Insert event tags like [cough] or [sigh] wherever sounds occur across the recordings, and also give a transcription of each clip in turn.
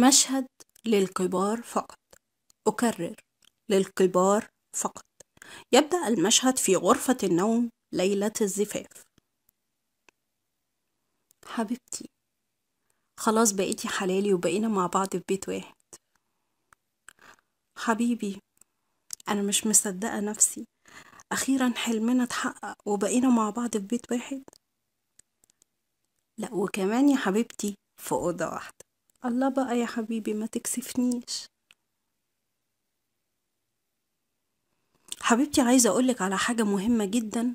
مشهد للكبار فقط أكرر للكبار فقط يبدأ المشهد في غرفة النوم ليلة الزفاف حبيبتي خلاص بقيتي حلالي وبقينا مع بعض في بيت واحد حبيبي أنا مش مصدقة نفسي أخيرا حلمنا اتحقق وبقينا مع بعض في بيت واحد لأ وكمان يا حبيبتي في أوضة واحدة الله بقى يا حبيبي ما تكسفنيش حبيبتي عايزة أقولك على حاجة مهمة جدا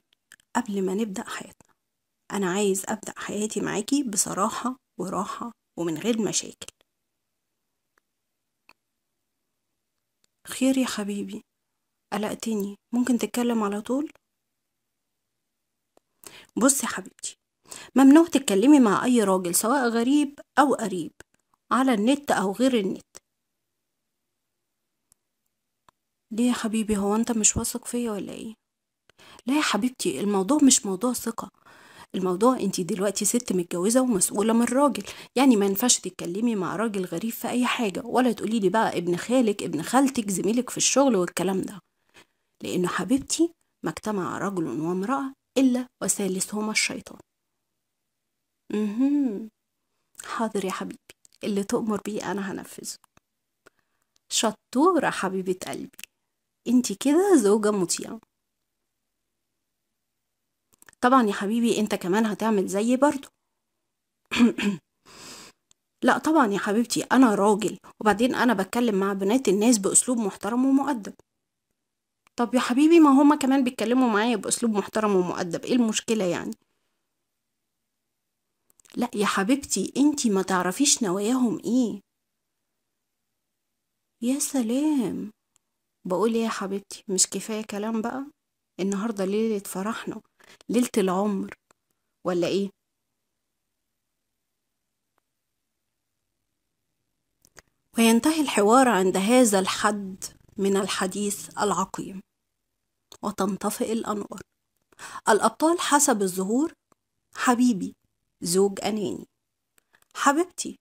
قبل ما نبدأ حياتنا أنا عايز أبدأ حياتي معاكي بصراحة وراحة ومن غير مشاكل خير يا حبيبي قلقتني ممكن تتكلم على طول بصي يا حبيبتي ممنوع تتكلمي مع أي راجل سواء غريب أو قريب على النت أو غير النت ليه يا حبيبي هو أنت مش واثق فيا ولا إيه؟ لا يا حبيبتي الموضوع مش موضوع ثقة الموضوع انت دلوقتي ست متجوزة ومسؤولة من راجل يعني ما ينفعش تتكلمي مع راجل غريب في اي حاجة ولا تقولي لي بقى ابن خالك ابن خالتك زميلك في الشغل والكلام ده لانه حبيبتي ما اجتمع رجل وامرأة الا وثالثهما الشيطان حاضر يا حبيبي اللي تؤمر بيه أنا هنفذه شطورة حبيبة قلبي انتي كده زوجة مطيعة طبعا يا حبيبي انت كمان هتعمل زيي برضو [clears throat] لا طبعا يا حبيبتي انا راجل وبعدين انا بتكلم مع بنات الناس باسلوب محترم ومؤدب طب يا حبيبي ما هما كمان بيتكلموا معايا باسلوب محترم ومؤدب ايه المشكله يعني لا يا حبيبتي انتي ما تعرفيش نواياهم ايه يا سلام بقول ايه يا حبيبتي مش كفايه كلام بقى النهارده ليله فرحنا ليله العمر ولا ايه وينتهي الحوار عند هذا الحد من الحديث العقيم وتنطفئ الانوار الابطال حسب الظهور حبيبي زوج أناني حبيبتي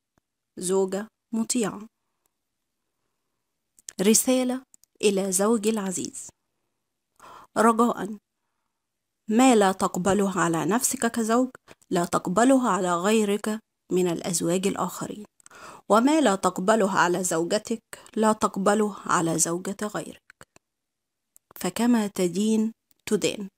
زوجة مطيعة رسالة إلى زوجي العزيز رجاء ما لا تقبله على نفسك كزوج لا تقبله على غيرك من الأزواج الآخرين وما لا تقبله على زوجتك لا تقبله على زوجة غيرك فكما تدين تدان